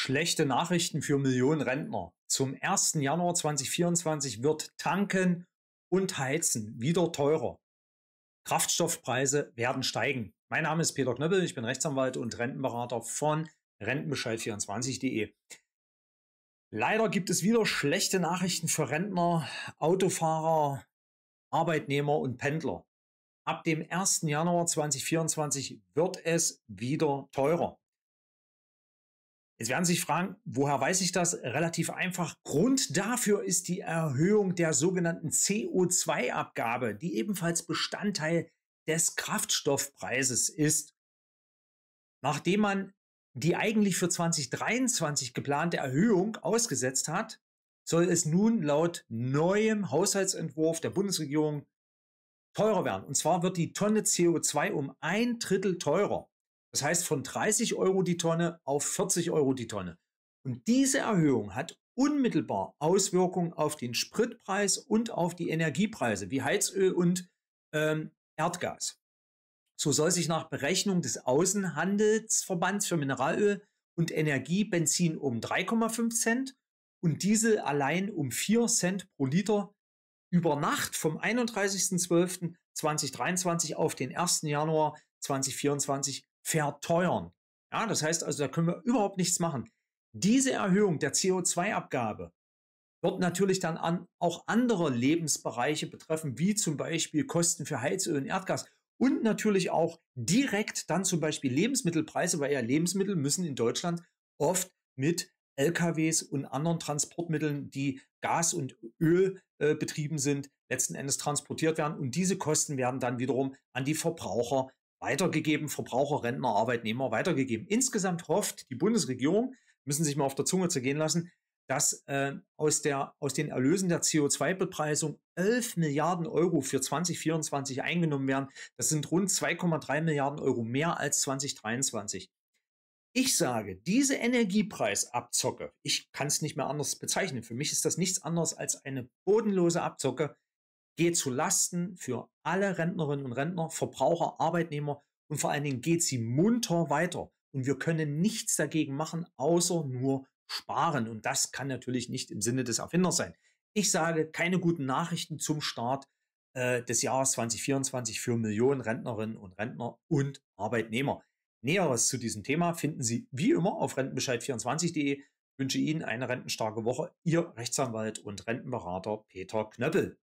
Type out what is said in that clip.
Schlechte Nachrichten für Millionen Rentner. Zum 1. Januar 2024 wird Tanken und Heizen wieder teurer. Kraftstoffpreise werden steigen. Mein Name ist Peter Knöppel, ich bin Rechtsanwalt und Rentenberater von rentenbescheid24.de. Leider gibt es wieder schlechte Nachrichten für Rentner, Autofahrer, Arbeitnehmer und Pendler. Ab dem 1. Januar 2024 wird es wieder teurer. Jetzt werden Sie sich fragen, woher weiß ich das? Relativ einfach. Grund dafür ist die Erhöhung der sogenannten CO2-Abgabe, die ebenfalls Bestandteil des Kraftstoffpreises ist. Nachdem man die eigentlich für 2023 geplante Erhöhung ausgesetzt hat, soll es nun laut neuem Haushaltsentwurf der Bundesregierung teurer werden. Und zwar wird die Tonne CO2 um ein Drittel teurer. Das heißt von 30 Euro die Tonne auf 40 Euro die Tonne. Und diese Erhöhung hat unmittelbar Auswirkungen auf den Spritpreis und auf die Energiepreise wie Heizöl und ähm, Erdgas. So soll sich nach Berechnung des Außenhandelsverbands für Mineralöl und Energie Benzin um 3,5 Cent und Diesel allein um 4 Cent pro Liter über Nacht vom 31.12.2023 auf den 1. Januar 2024 verteuern. Ja, das heißt also, da können wir überhaupt nichts machen. Diese Erhöhung der CO2-Abgabe wird natürlich dann an auch andere Lebensbereiche betreffen, wie zum Beispiel Kosten für Heizöl und Erdgas und natürlich auch direkt dann zum Beispiel Lebensmittelpreise, weil ja Lebensmittel müssen in Deutschland oft mit LKWs und anderen Transportmitteln, die Gas und Öl äh, betrieben sind, letzten Endes transportiert werden. Und diese Kosten werden dann wiederum an die Verbraucher weitergegeben, Verbraucher, Rentner, Arbeitnehmer weitergegeben. Insgesamt hofft die Bundesregierung, müssen sich mal auf der Zunge zergehen lassen, dass äh, aus, der, aus den Erlösen der CO2-Bepreisung 11 Milliarden Euro für 2024 eingenommen werden. Das sind rund 2,3 Milliarden Euro mehr als 2023. Ich sage, diese Energiepreisabzocke, ich kann es nicht mehr anders bezeichnen, für mich ist das nichts anderes als eine bodenlose Abzocke, geht zu Lasten für alle Rentnerinnen und Rentner, Verbraucher, Arbeitnehmer und vor allen Dingen geht sie munter weiter. Und wir können nichts dagegen machen, außer nur sparen. Und das kann natürlich nicht im Sinne des Erfinders sein. Ich sage keine guten Nachrichten zum Start äh, des Jahres 2024 für Millionen Rentnerinnen und Rentner und Arbeitnehmer. Näheres zu diesem Thema finden Sie wie immer auf rentenbescheid24.de. Ich wünsche Ihnen eine rentenstarke Woche. Ihr Rechtsanwalt und Rentenberater Peter Knöppel.